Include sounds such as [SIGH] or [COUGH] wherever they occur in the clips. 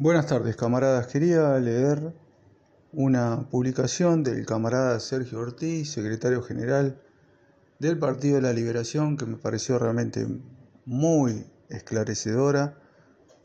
Buenas tardes, camaradas. Quería leer una publicación del camarada Sergio Ortiz, secretario general del Partido de la Liberación, que me pareció realmente muy esclarecedora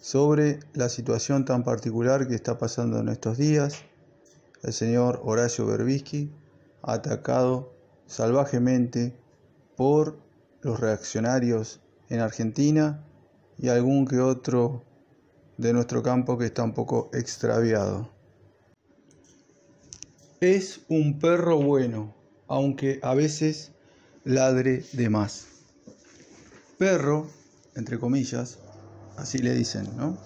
sobre la situación tan particular que está pasando en estos días. El señor Horacio Berbisky, atacado salvajemente por los reaccionarios en Argentina y algún que otro de nuestro campo que está un poco extraviado. Es un perro bueno, aunque a veces ladre de más. Perro, entre comillas, así le dicen, ¿no?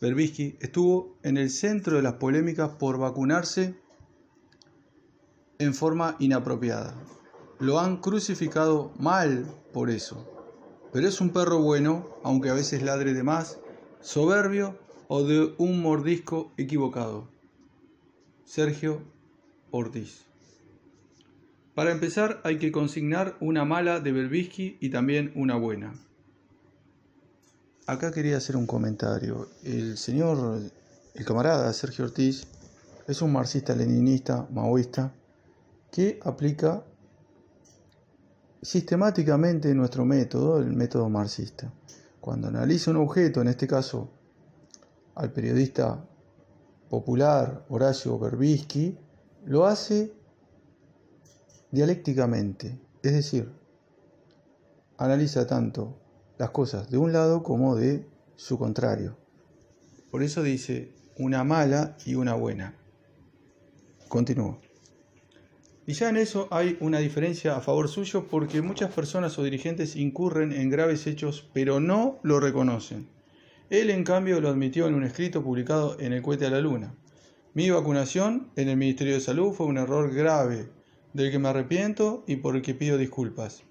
Berbisky estuvo en el centro de las polémicas por vacunarse en forma inapropiada. Lo han crucificado mal por eso. Pero es un perro bueno, aunque a veces ladre de más soberbio o de un mordisco equivocado. Sergio Ortiz. Para empezar hay que consignar una mala de Belvisky y también una buena. Acá quería hacer un comentario. El señor, el camarada Sergio Ortiz, es un marxista-leninista, maoísta, que aplica sistemáticamente nuestro método, el método marxista. Cuando analiza un objeto, en este caso al periodista popular Horacio Berbisky, lo hace dialécticamente, es decir, analiza tanto las cosas de un lado como de su contrario. Por eso dice una mala y una buena. Continúo. Y ya en eso hay una diferencia a favor suyo porque muchas personas o dirigentes incurren en graves hechos pero no lo reconocen. Él en cambio lo admitió en un escrito publicado en el cohete a la luna. Mi vacunación en el Ministerio de Salud fue un error grave, del que me arrepiento y por el que pido disculpas.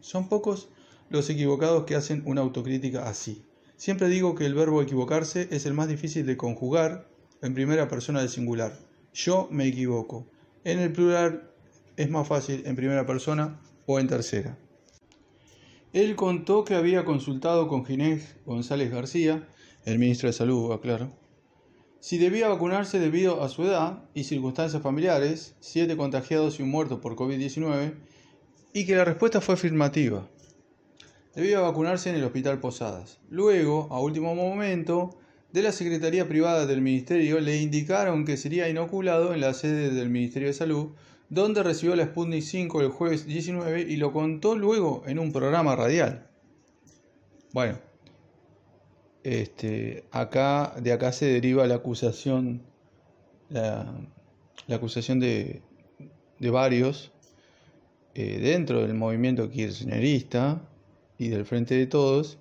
Son pocos los equivocados que hacen una autocrítica así. Siempre digo que el verbo equivocarse es el más difícil de conjugar en primera persona del singular. Yo me equivoco. En el plural es más fácil en primera persona o en tercera. Él contó que había consultado con Ginés González García, el ministro de Salud, aclaro, si debía vacunarse debido a su edad y circunstancias familiares, siete contagiados y un muerto por COVID-19, y que la respuesta fue afirmativa. Debía vacunarse en el Hospital Posadas. Luego, a último momento, de la Secretaría Privada del Ministerio le indicaron que sería inoculado en la sede del Ministerio de Salud, donde recibió la Sputnik 5 el jueves 19 y lo contó luego en un programa radial. Bueno, este, acá, de acá se deriva la acusación, la, la acusación de, de varios eh, dentro del movimiento kirchnerista y del Frente de Todos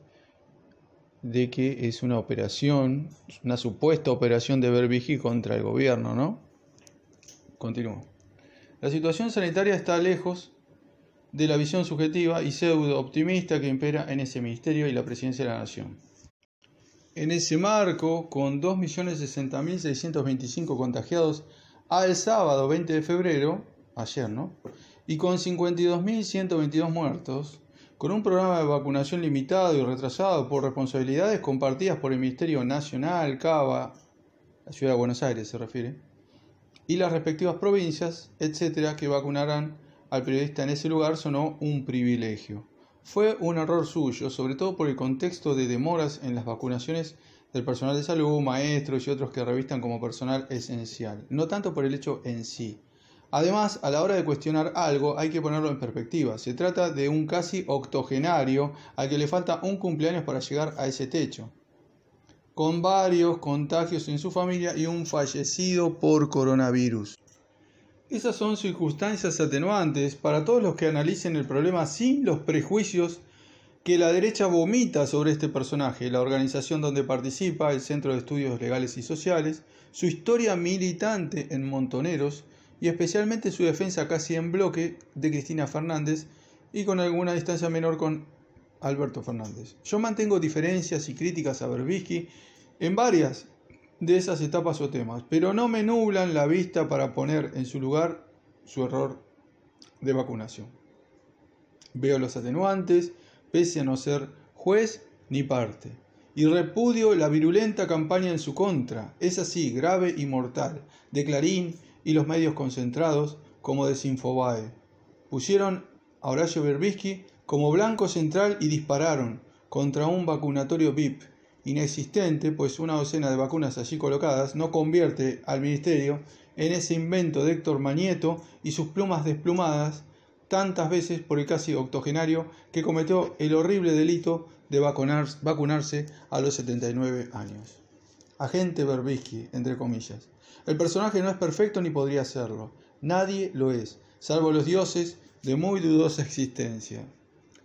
de que es una operación, una supuesta operación de Berbigi contra el gobierno, ¿no? Continúo. La situación sanitaria está lejos de la visión subjetiva y pseudo optimista que impera en ese ministerio y la presidencia de la nación. En ese marco, con 2.060.625 contagiados al sábado 20 de febrero, ayer, ¿no? Y con 52.122 muertos, con un programa de vacunación limitado y retrasado por responsabilidades compartidas por el Ministerio Nacional, Cava, la Ciudad de Buenos Aires se refiere, y las respectivas provincias, etcétera, que vacunarán al periodista en ese lugar sonó un privilegio. Fue un error suyo, sobre todo por el contexto de demoras en las vacunaciones del personal de salud, maestros y otros que revistan como personal esencial, no tanto por el hecho en sí. Además, a la hora de cuestionar algo hay que ponerlo en perspectiva. Se trata de un casi octogenario al que le falta un cumpleaños para llegar a ese techo, con varios contagios en su familia y un fallecido por coronavirus. Esas son circunstancias atenuantes para todos los que analicen el problema sin los prejuicios que la derecha vomita sobre este personaje, la organización donde participa, el Centro de Estudios Legales y Sociales, su historia militante en Montoneros, y especialmente su defensa casi en bloque de Cristina Fernández y con alguna distancia menor con Alberto Fernández. Yo mantengo diferencias y críticas a Berbisky en varias de esas etapas o temas, pero no me nublan la vista para poner en su lugar su error de vacunación. Veo los atenuantes, pese a no ser juez ni parte, y repudio la virulenta campaña en su contra, es así, grave y mortal, de Clarín, y los medios concentrados como Desinfobae. Pusieron a Horacio Berbisky como blanco central y dispararon contra un vacunatorio VIP inexistente, pues una docena de vacunas allí colocadas no convierte al ministerio en ese invento de Héctor Mañeto y sus plumas desplumadas tantas veces por el casi octogenario que cometió el horrible delito de vacunarse a los 79 años agente Berbisky, entre comillas. El personaje no es perfecto ni podría serlo. Nadie lo es, salvo los dioses de muy dudosa existencia.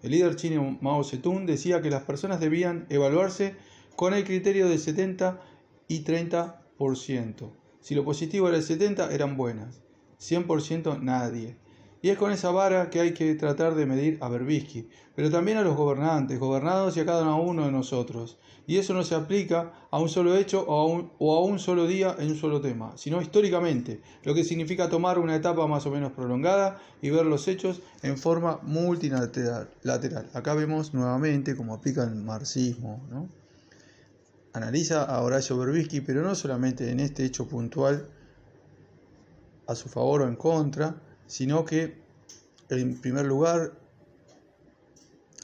El líder chino Mao Zedong decía que las personas debían evaluarse con el criterio del 70 y 30%. Si lo positivo era el 70, eran buenas. 100% nadie. Y es con esa vara que hay que tratar de medir a Berbisky, pero también a los gobernantes, gobernados y a cada uno de nosotros. Y eso no se aplica a un solo hecho o a un, solo día en un solo tema, sino históricamente, lo que significa tomar una etapa más o menos prolongada y ver los hechos en forma multilateral. Acá vemos nuevamente cómo aplica el marxismo. ¿no? Analiza a Horacio Berbisky, pero no solamente en este hecho puntual, a su favor o en contra, sino que en primer lugar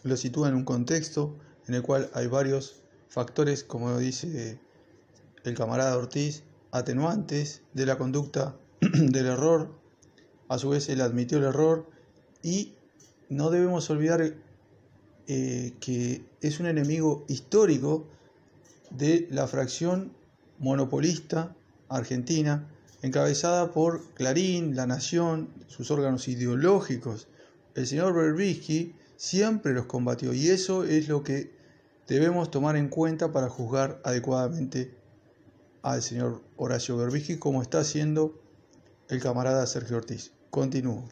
lo sitúa en un contexto en el cual hay varios factores, como dice el camarada Ortiz, atenuantes de la conducta [CLEARS THROAT] del error, a su vez él admitió el error y no debemos olvidar eh, que es un enemigo histórico de la fracción monopolista argentina encabezada por Clarín, La Nación, sus órganos ideológicos. El señor Berbisky siempre los combatió y eso es lo que debemos tomar en cuenta para juzgar adecuadamente al señor Horacio Berbisky como está haciendo el camarada Sergio Ortiz. Continúo.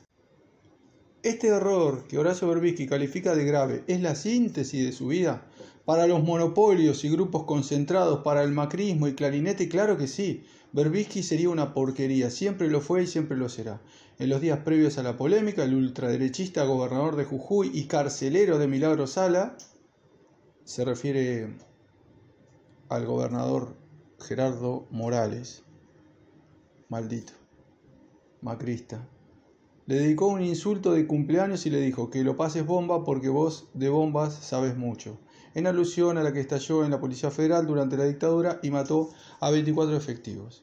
Este error que Horacio Berbisky califica de grave es la síntesis de su vida para los monopolios y grupos concentrados, para el macrismo y clarinete, claro que sí. Berbisky sería una porquería, siempre lo fue y siempre lo será. En los días previos a la polémica, el ultraderechista gobernador de Jujuy y carcelero de Milagro Sala, se refiere al gobernador Gerardo Morales, maldito, macrista, le dedicó un insulto de cumpleaños y le dijo que lo pases bomba porque vos de bombas sabes mucho en alusión a la que estalló en la Policía Federal durante la dictadura y mató a 24 efectivos.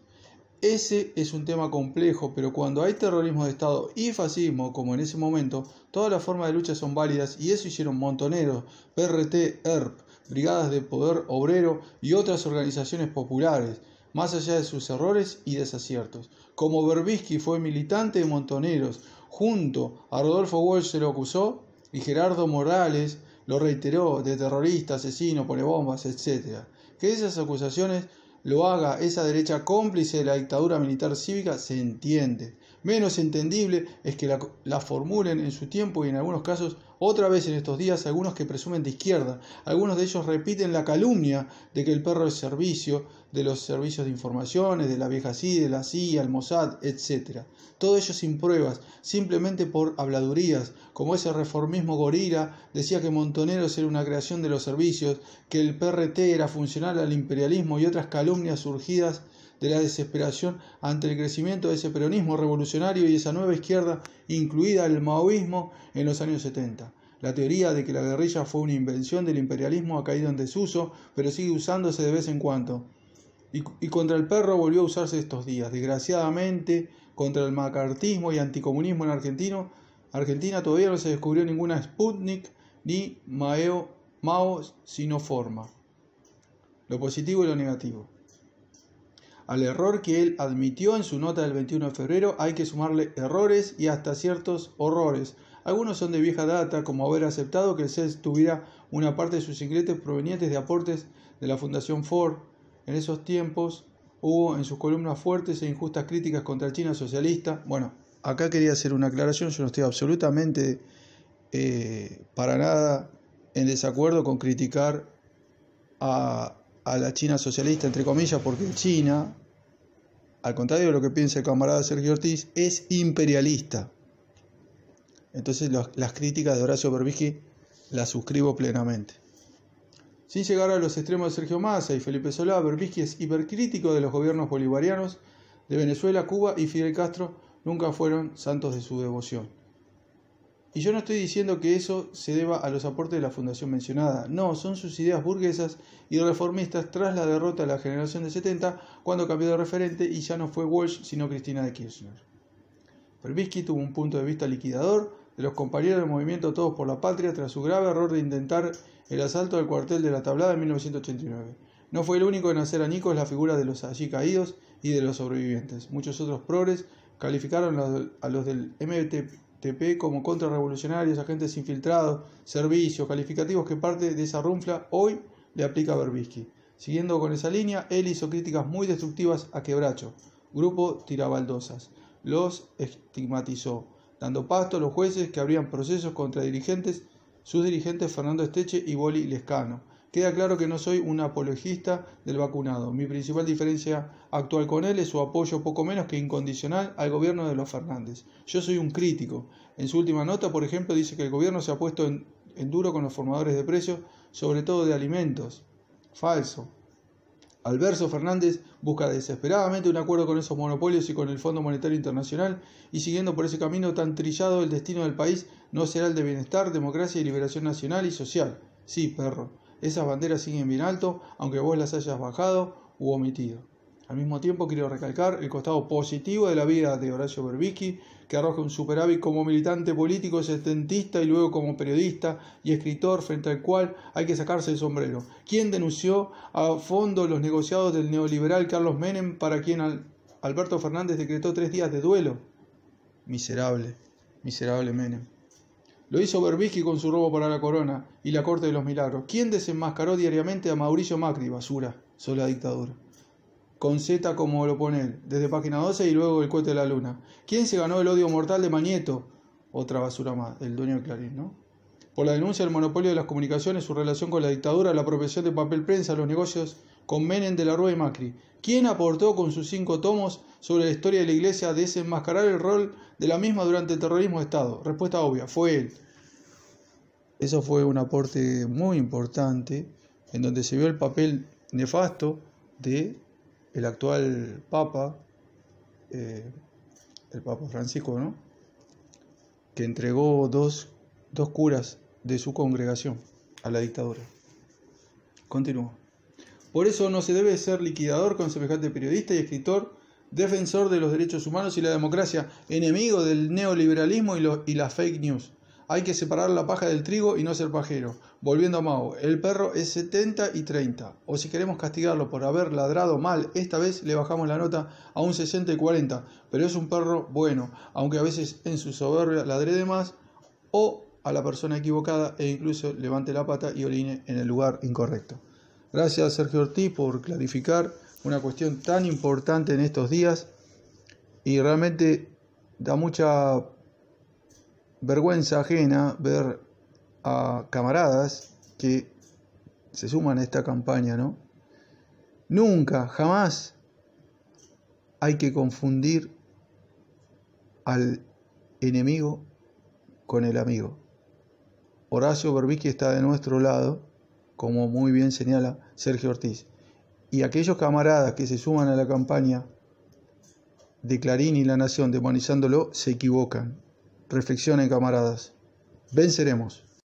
Ese es un tema complejo, pero cuando hay terrorismo de Estado y fascismo, como en ese momento, todas las formas de lucha son válidas y eso hicieron montoneros, PRT, ERP, brigadas de poder obrero y otras organizaciones populares, más allá de sus errores y desaciertos. Como Berbisky fue militante de montoneros, junto a Rodolfo Walsh se lo acusó y Gerardo Morales lo reiteró, de terrorista, asesino, pone bombas, etc. Que esas acusaciones lo haga esa derecha cómplice de la dictadura militar cívica se entiende. Menos entendible es que la, la, formulen en su tiempo y en algunos casos otra vez en estos días algunos que presumen de izquierda. Algunos de ellos repiten la calumnia de que el perro es servicio, de los servicios de informaciones, de la vieja CIA, de la CIA, el Mossad, etc. Todo ello sin pruebas, simplemente por habladurías, como ese reformismo gorila decía que Montoneros era una creación de los servicios, que el PRT era funcional al imperialismo y otras calumnias surgidas de la desesperación ante el crecimiento de ese peronismo revolucionario y esa nueva izquierda, incluida el maoísmo, en los años 70. La teoría de que la guerrilla fue una invención del imperialismo ha caído en desuso, pero sigue usándose de vez en cuando y, contra el perro volvió a usarse estos días. Desgraciadamente, contra el macartismo y anticomunismo en argentino, Argentina todavía no se descubrió ninguna Sputnik ni Mao Mao sino forma. Lo positivo y lo negativo. Al error que él admitió en su nota del 21 de febrero hay que sumarle errores y hasta ciertos horrores. Algunos son de vieja data, como haber aceptado que el CES tuviera una parte de sus ingresos provenientes de aportes de la Fundación Ford, en esos tiempos hubo en sus columnas fuertes e injustas críticas contra China socialista. Bueno, acá quería hacer una aclaración, yo no estoy absolutamente eh, para nada en desacuerdo con criticar a, la China socialista, entre comillas, porque China, al contrario de lo que piensa el camarada Sergio Ortiz, es imperialista. Entonces las críticas de Horacio Berbisky las suscribo plenamente sin llegar a los extremos de Sergio Massa y Felipe Solá, Berbisky es hipercrítico de los gobiernos bolivarianos de Venezuela, Cuba y Fidel Castro nunca fueron santos de su devoción. Y yo no estoy diciendo que eso se deba a los aportes de la fundación mencionada, no, son sus ideas burguesas y reformistas tras la derrota de la generación de 70 cuando cambió de referente y ya no fue Walsh sino Cristina de Kirchner. Berbisky tuvo un punto de vista liquidador de los compañeros del movimiento Todos por la Patria tras su grave error de intentar el asalto al cuartel de la Tablada en 1989. No fue el único en hacer Nicos la figura de los allí caídos y de los sobrevivientes. Muchos otros progres calificaron a los del MTP como contrarrevolucionarios, agentes infiltrados, servicios, calificativos que parte de esa runfla hoy le aplica a Berbisky. Siguiendo con esa línea, él hizo críticas muy destructivas a Quebracho, grupo Tirabaldosas. Los estigmatizó dando pasto a los jueces que abrían procesos contra dirigentes, sus dirigentes Fernando Esteche y Boli Lescano. Queda claro que no soy un apologista del vacunado. Mi principal diferencia actual con él es su apoyo poco menos que incondicional al gobierno de los Fernández. Yo soy un crítico. En su última nota, por ejemplo, dice que el gobierno se ha puesto en, en duro con los formadores de precios, sobre todo de alimentos. Falso. Alberto Fernández busca desesperadamente un acuerdo con esos monopolios y con el Fondo Monetario Internacional y siguiendo por ese camino tan trillado el destino del país no será el de bienestar, democracia y liberación nacional y social. Sí, perro, esas banderas siguen bien alto aunque vos las hayas bajado u omitido. Al mismo tiempo quiero recalcar el costado positivo de la vida de Horacio Berbisky que arroje un superávit como militante político sedentista y luego como periodista y escritor frente al cual hay que sacarse el sombrero. ¿Quién denunció a fondo los negociados del neoliberal Carlos Menem para quien Alberto Fernández decretó tres días de duelo? Miserable, miserable Menem. Lo hizo Berbisky con su robo para la corona y la corte de los milagros. ¿Quién desenmascaró diariamente a Mauricio Macri, basura, sola dictadura? con Z como lo ponen, desde página 12 y luego el cohete de la luna. ¿Quién se ganó el odio mortal de Mañeto? Otra basura más, el dueño de Clarín, ¿no? Por la denuncia del monopolio de las comunicaciones, su relación con la dictadura, la apropiación de papel prensa, los negocios con Menem de la Rúa y Macri. ¿Quién aportó con sus cinco tomos sobre la historia de la iglesia desenmascarar el rol de la misma durante el terrorismo de Estado? Respuesta obvia, fue él. Eso fue un aporte muy importante en donde se vio el papel nefasto de el actual Papa, eh, el Papa Francisco, ¿no? que entregó dos, curas de su congregación a la dictadura. Continúa. Por eso no se debe ser liquidador con semejante periodista y escritor, defensor de los derechos humanos y la democracia, enemigo del neoliberalismo y, lo, y las fake news. Hay que separar la paja del trigo y no ser pajero. Volviendo a Mao, el perro es 70 y 30. O si queremos castigarlo por haber ladrado mal, esta vez le bajamos la nota a un 60 y 40. Pero es un perro bueno, aunque a veces en su soberbia ladre de más o a la persona equivocada e incluso levante la pata y orine en el lugar incorrecto. Gracias Sergio Ortiz por clarificar una cuestión tan importante en estos días y realmente da mucha vergüenza ajena ver a camaradas que se suman a esta campaña, ¿no? Nunca, jamás hay que confundir al enemigo con el amigo. Horacio Berbicki está de nuestro lado, como muy bien señala Sergio Ortiz. Y aquellos camaradas que se suman a la campaña de Clarín y La Nación demonizándolo se equivocan. Reflexionen, camaradas. Venceremos.